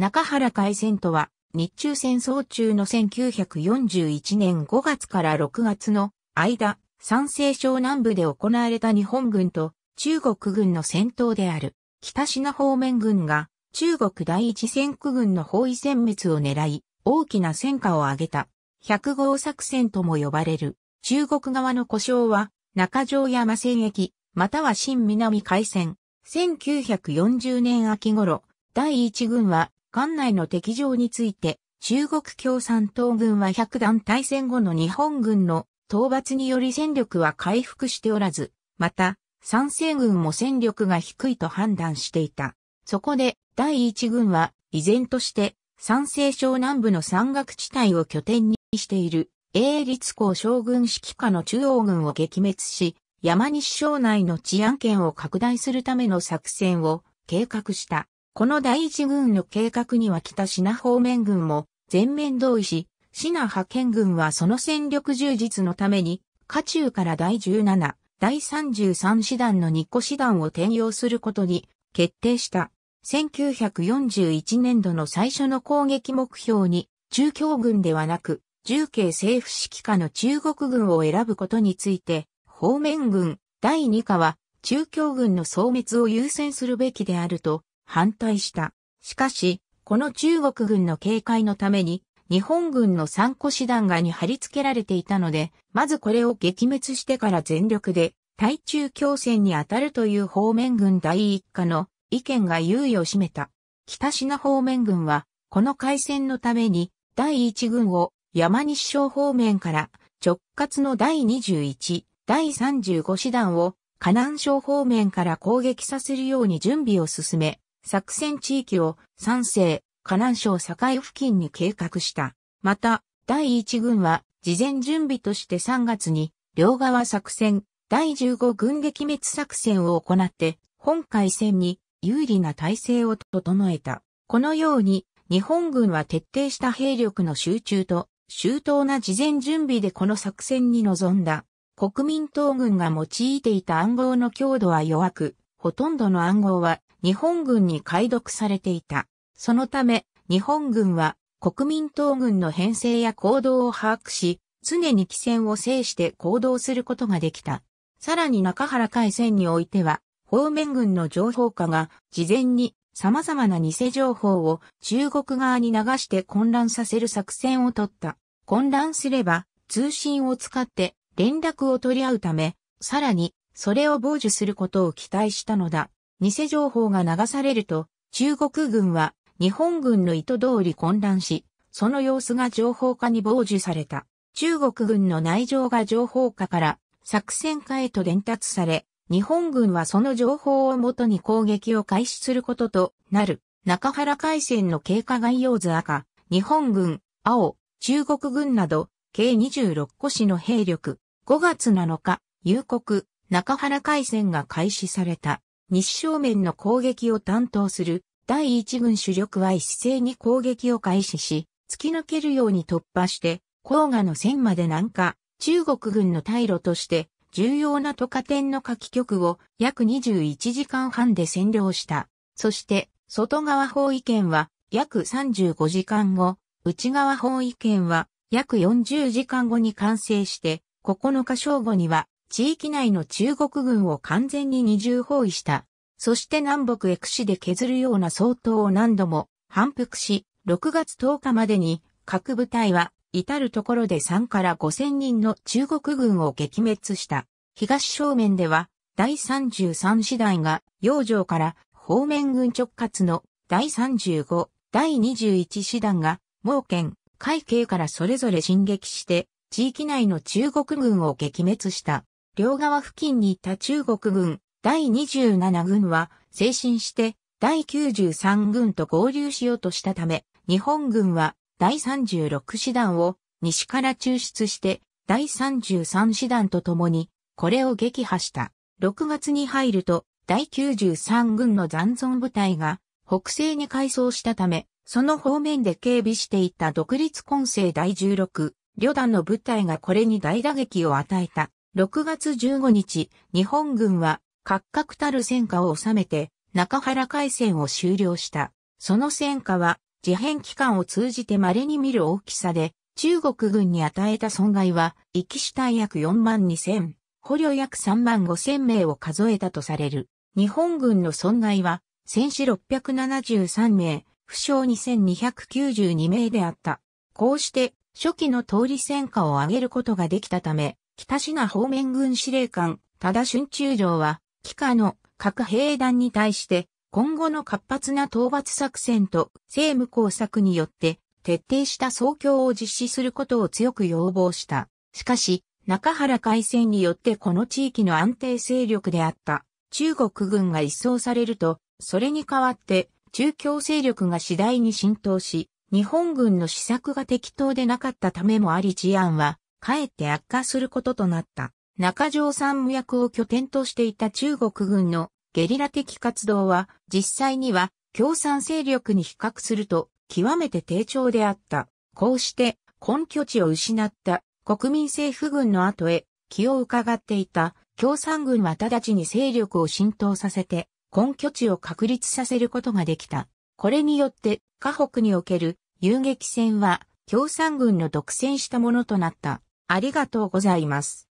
中原海戦とは、日中戦争中の1941年5月から6月の間、山西省南部で行われた日本軍と中国軍の戦闘である。北品方面軍が中国第一戦区軍の包囲殲滅を狙い、大きな戦果を上げた。100号作戦とも呼ばれる。中国側の故障は、中条山戦役、または新南海戦。1940年秋頃、第一軍は艦内の敵情について、中国共産党軍は百段大戦後の日本軍の討伐により戦力は回復しておらず、また、賛成軍も戦力が低いと判断していた。そこで、第一軍は、依然として、賛成省南部の山岳地帯を拠点にしている、英立港将軍指揮下の中央軍を撃滅し、山西省内の治安圏を拡大するための作戦を計画した。この第一軍の計画には北品方面軍も全面同意し、ナ派遣軍はその戦力充実のために、下中から第17、第33師団の2個師団を転用することに決定した。1941年度の最初の攻撃目標に、中共軍ではなく、重慶政府指揮下の中国軍を選ぶことについて、方面軍第2課は中共軍の消滅を優先するべきであると反対した。しかし、この中国軍の警戒のために、日本軍の参個師団がに貼り付けられていたので、まずこれを撃滅してから全力で、対中強戦に当たるという方面軍第一課の意見が猶予を占めた。北品方面軍は、この海戦のために、第一軍を山西省方面から直轄の第21、第35師団を河南省方面から攻撃させるように準備を進め、作戦地域を三世、河南省境付近に計画した。また、第一軍は事前準備として3月に両側作戦第15軍撃滅作戦を行って本海戦に有利な体制を整えた。このように日本軍は徹底した兵力の集中と周到な事前準備でこの作戦に臨んだ。国民党軍が用いていた暗号の強度は弱く、ほとんどの暗号は日本軍に解読されていた。そのため、日本軍は国民党軍の編成や行動を把握し、常に機戦を制して行動することができた。さらに中原海戦においては、方面軍の情報化が事前に様々な偽情報を中国側に流して混乱させる作戦をとった。混乱すれば通信を使って連絡を取り合うため、さらにそれを傍受することを期待したのだ。偽情報が流されると、中国軍は日本軍の意図通り混乱し、その様子が情報化に傍受された。中国軍の内情が情報化から作戦化へと伝達され、日本軍はその情報をもとに攻撃を開始することとなる。中原海戦の経過概要図赤、日本軍、青、中国軍など、計26個市の兵力。5月7日、夕刻、中原海戦が開始された西正面の攻撃を担当する第一軍主力は一斉に攻撃を開始し、突き抜けるように突破して、黄河の線まで南下、中国軍の退路として重要な都下点の下記局を約21時間半で占領した。そして、外側包囲圏は約35時間後、内側包囲圏は約40時間後に完成して、9日正午には地域内の中国軍を完全に二重包囲した。そして南北へシで削るような相当を何度も反復し、6月10日までに各部隊は至るところで3から5000人の中国軍を撃滅した。東正面では第33師団が洋上から方面軍直轄の第35、第21師団が猛県、海警からそれぞれ進撃して地域内の中国軍を撃滅した。両側付近にいた中国軍第27軍は精神して第93軍と合流しようとしたため、日本軍は第36師団を西から抽出して第33師団と共にこれを撃破した。6月に入ると第93軍の残存部隊が北西に改装したため、その方面で警備していた独立混成第16旅団の部隊がこれに大打撃を与えた。6月15日、日本軍は、各角たる戦果を収めて、中原海戦を終了した。その戦果は、自変期間を通じて稀に見る大きさで、中国軍に与えた損害は、行き死体約4万2千、捕虜約3万5千名を数えたとされる。日本軍の損害は、戦死673名、負傷2292名であった。こうして、初期の通り戦果を上げることができたため、北品方面軍司令官、多田春中将は、帰化の各兵団に対して、今後の活発な討伐作戦と政務工作によって、徹底した総協を実施することを強く要望した。しかし、中原海戦によってこの地域の安定勢力であった中国軍が一掃されると、それに代わって中共勢力が次第に浸透し、日本軍の施策が適当でなかったためもあり治安はかえって悪化することとなった。中条山無役を拠点としていた中国軍のゲリラ的活動は実際には共産勢力に比較すると極めて低調であった。こうして根拠地を失った国民政府軍の後へ気を伺っていた共産軍は直ちに勢力を浸透させて根拠地を確立させることができた。これによって河北における遊撃戦は共産軍の独占したものとなった。ありがとうございます。